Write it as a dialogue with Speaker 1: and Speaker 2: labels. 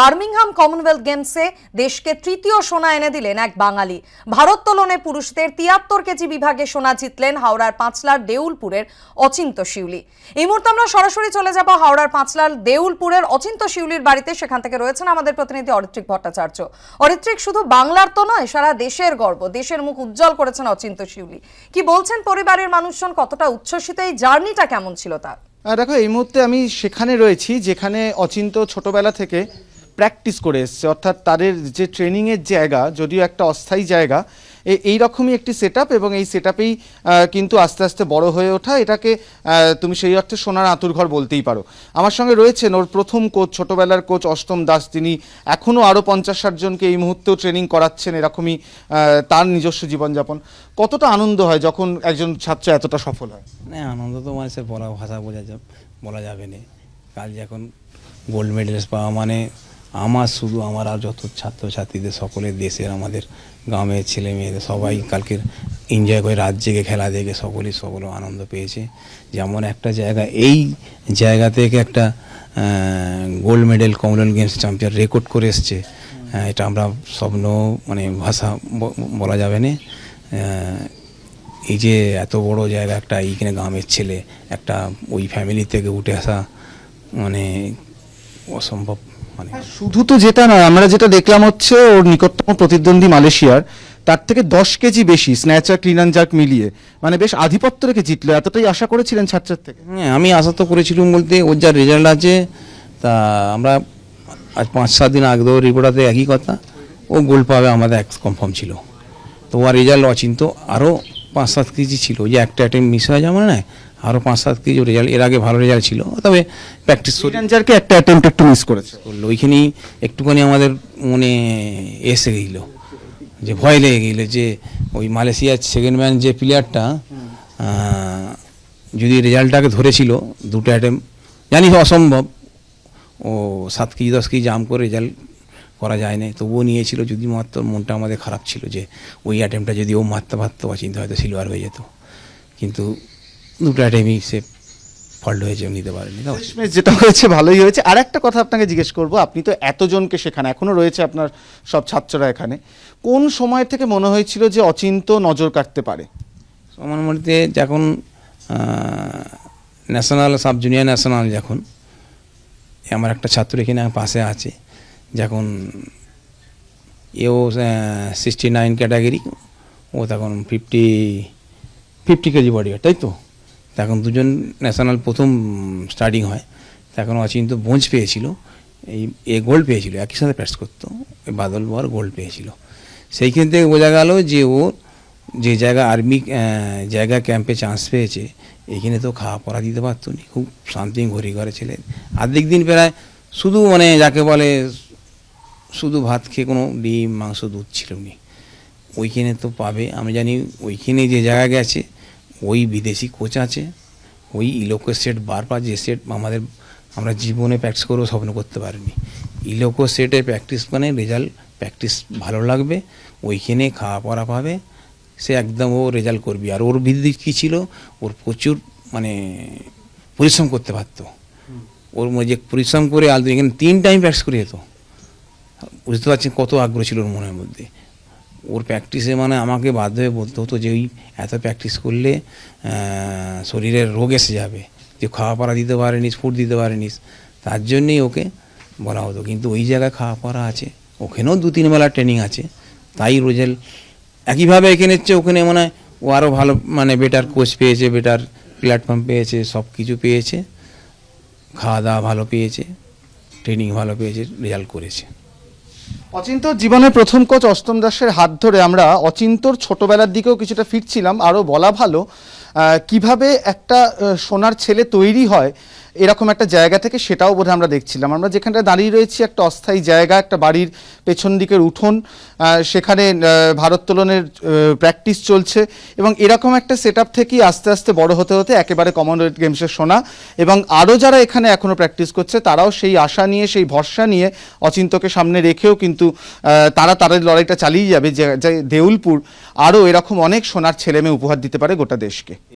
Speaker 1: Birmingham Commonwealth গেমসে দেশকে তৃতীয় সোনা এনে দিলেন এক বাঙালি ভারোত্তোলনে পুরুষদের তিয়াত্তর কেজি বিভাগে সোনা জিতলেন হাওড়ার পাঁচলার দেউলপুরের অচিন্ত শিউলি এই মুহূর্তে আমরা সরাসরি চলে যাব হাওড়ার পাঁচলার দেউলপুরের অচিন্ত শিউলির বাড়িতে সেখান থেকে রয়েছেন আমাদের প্রতিনিধি অরিত্রিক ভট্টাচার্য অরিত্রিক শুধু বাংলার তো নয় সারা দেশের গর্ব দেশের মুখ উজ্জ্বল করেছেন অচিন্ত শিউলি কি বলছেন পরিবারের মানুষজন কতটা উচ্ছ্বসিত এই জার্নিটা কেমন ছিল তার দেখো এই মুহূর্তে আমি সেখানে রয়েছি যেখানে অচিন্ত ছোটবেলা থেকে প্র্যাকটিস করে এসছে অর্থাৎ তাদের যে ট্রেনিংয়ের জায়গা যদিও একটা অস্থায়ী জায়গা এই রকমই একটি সেট এবং এই সেট কিন্তু আস্তে আস্তে বড় হয়ে ওঠা এটাকে তুমি সেই অর্থে সোনার আঁতুরঘর বলতেই পারো আমার সঙ্গে রয়েছেন ওর প্রথম কোচ ছোটোবেলার কোচ অষ্টম দাস তিনি এখনও আরও পঞ্চাশ ষাটজনকে এই মুহূর্তেও ট্রেনিং করাচ্ছেন এরকমই তার নিজস্ব জীবনযাপন কতটা আনন্দ হয় যখন একজন ছাত্র এতটা সফল হয় না আনন্দ তো মানে সে বলা ভাষা বোঝা যাবে বলা যাবে না কাল যখন
Speaker 2: গোল্ড মেডেলস পাওয়া মানে আমার শুধু আমার আর যত ছাত্রছাত্রীদের সকলের দেশের আমাদের গ্রামের ছেলে মেয়েদের সবাই কালকে এনজয় করে রাত জেগে খেলা দেখে সকলেই সকল আনন্দ পেয়েছে যেমন একটা জায়গা এই জায়গা থেকে একটা gold medal Commonwealth games champion record করে এসছে এটা আমরা স্বপ্ন মানে ভাষা বলা যাবে না এই যে এত বড় জায়গা একটা এইখানে গ্রামের ছেলে একটা ওই ফ্যামিলি থেকে উঠে আসা মানে অসম্ভব মানে
Speaker 1: শুধু তো যেটা না আমরা যেটা দেখলাম হচ্ছে ওর নিকটতম প্রতিদ্বন্দ্বী মালয়েশিয়ার তার থেকে দশ কেজি বেশি স্ন্যাচার ক্লিন অ্যান্ড জার্ক মিলিয়ে মানে বেশ আধিপত্য রেখে জিতলো এতটাই আশা করেছিলেন ছাত্রের থেকে হ্যাঁ আমি আশা তো করেছিলাম বলতে ওর যা রেজাল্ট আছে তা আমরা আজ পাঁচ
Speaker 2: সাত দিন আগে রিপোর্টাতে একই কথা ও গোল পাবে আমাদের এক কনফার্ম ছিল তো ওর রেজাল্ট অচিন্ত আরও পাঁচ সাত কেজি ছিল যে একটা অ্যাটেম্প মিস হয়ে যাবে মানে, না আরও পাঁচ সাত কেজি রেজাল্ট এর আগে ভালো রেজাল্ট ছিল তবে প্র্যাকটিস একটা একটু মিস করেছে করলো ওইখানেই একটুখানি আমাদের মনে এসে গেল যে ভয় লেগে গেল যে ওই মালয়েশিয়ার সেকেন্ড ম্যান যে প্লেয়ারটা যদি রেজাল্টটাকে ধরেছিল দুটো অ্যাটেম্প জানি অসম্ভব ও সাত কেজি দশ কেজি জাম করে রেজাল্ট করা যায় না তবুও নিয়েছিল যদি মাত্র মনটা আমাদের খারাপ ছিল যে ওই অ্যাটেম্পটা যদি ও মারতে পারতো চিন্তা হয়তো সিলভার হয়ে যেত কিন্তু দুটো টাইমই সে ফল্ট হয়েছে নিতে পারেনি
Speaker 1: যেটা হয়েছে ভালোই হয়েছে আর একটা কথা আপনাকে জিজ্ঞেস করব আপনি তো এতজনকে সেখানে এখনও রয়েছে আপনার সব ছাত্ররা এখানে কোন সময় থেকে মনে হয়েছিল যে অচিন্ত নজর কাটতে পারে আমার মধ্যে যখন
Speaker 2: ন্যাশনাল সাব জুনিয়র ন্যাশনাল যখন আমার একটা ছাত্র এখানে পাশে আছে যখন এও সিক্সটি নাইন ক্যাটাগরি ও তখন ফিফটি ফিফটি কেজি বডি তাই তো এখন দুজন ন্যাশনাল প্রথম স্টার্টিং হয় তখন অচিন্ত ভোজ পেয়েছিল এই এ গোল্ড পেয়েছিল একই সাথে প্যাস করতো বাদল বর গোল্ড পেয়েছিল সেইখান থেকে বোঝা গেল যে ও যে জায়গা আর্মি জায়গা ক্যাম্পে চান্স পেয়েছে এখানে তো খাওয়া পড়া দিতে পারতো নি খুব শান্তি ঘড়ি ঘরে ছেলে আর্ধেক দিন প্রায় শুধু মানে যাকে বলে শুধু ভাত খেয়ে কোনো ডিম মাংস দুধ ছিল নি ওইখানে তো পাবে আমি জানি ওইখানে যে জায়গা গেছে ওই বিদেশি কোচ আছে ওই ইলোকো সেট বারবার যে সেট আমাদের আমরা জীবনে প্র্যাকটিস করেও স্বপ্ন করতে পারিনি ইলোকো সেটে প্র্যাকটিস মানে রেজাল্ট প্র্যাকটিস ভালো লাগবে ওইখানে খাওয়া পড়া পাবে সে একদম ও রেজাল্ট করবি আর ওর বিদ্যুৎ কী ছিল ওর প্রচুর মানে পরিশ্রম করতে পারতো ওর মধ্যে পরিশ্রম করে আলদু এখানে তিন টাইম প্র্যাকটিস করে যেত বুঝতে পারছেন কত আগ্রহ ছিল ওর মনের মধ্যে ওর প্র্যাকটিসে মানে আমাকে বাধ্য হয়ে বলতে হতো যে ওই এত প্র্যাকটিস করলে শরীরের রোগ এসে যাবে যে খাওয়া পাড়া দিতে পারেনিস ফুড দিতে পারেনিস তার জন্যেই ওকে বলা হতো কিন্তু ওই জায়গায় খাওয়া পাড়া আছে ওখানেও দু তিন বেলা ট্রেনিং আছে তাই রোজেল একইভাবে এখানে হচ্ছে ওখানে মানে ও আরও ভালো মানে বেটার কোচ পেয়েছে বেটার প্ল্যাটফর্ম পেয়েছে সব কিছু পেয়েছে খাওয়া দাওয়া ভালো পেয়েছে ট্রেনিং ভালো পেয়েছে রেজাল্ট করেছে
Speaker 1: অচিন্তর জীবনে প্রথম কোচ অষ্টম দাসের হাত ধরে আমরা অচিন্তর ছোটবেলার দিকেও কিছুটা ফিরছিলাম আরও বলা ভালো কিভাবে একটা সোনার ছেলে তৈরি হয় এরকম একটা জায়গা থেকে সেটাও বোধহয় আমরা দেখছিলাম আমরা যেখানটা দাঁড়িয়ে রয়েছি একটা অস্থায়ী জায়গা একটা বাড়ির পেছন দিকের উঠোন সেখানে ভারোত্তোলনের প্র্যাকটিস চলছে এবং এরকম একটা সেট থেকেই আস্তে আস্তে বড় হতে হতে একেবারে কমনওয়েলথ গেমসের শোনা এবং আরও যারা এখানে এখনও প্র্যাকটিস করছে তারাও সেই আশা নিয়ে সেই ভরসা নিয়ে অচিন্তকে সামনে রেখেও কিন্তু তারা তাদের লড়াইটা চালিয়ে যাবে যে দেউলপুর আরও এরকম অনেক সোনার ছেলেমেয়ে উপহার দিতে পারে গোটা দেশকে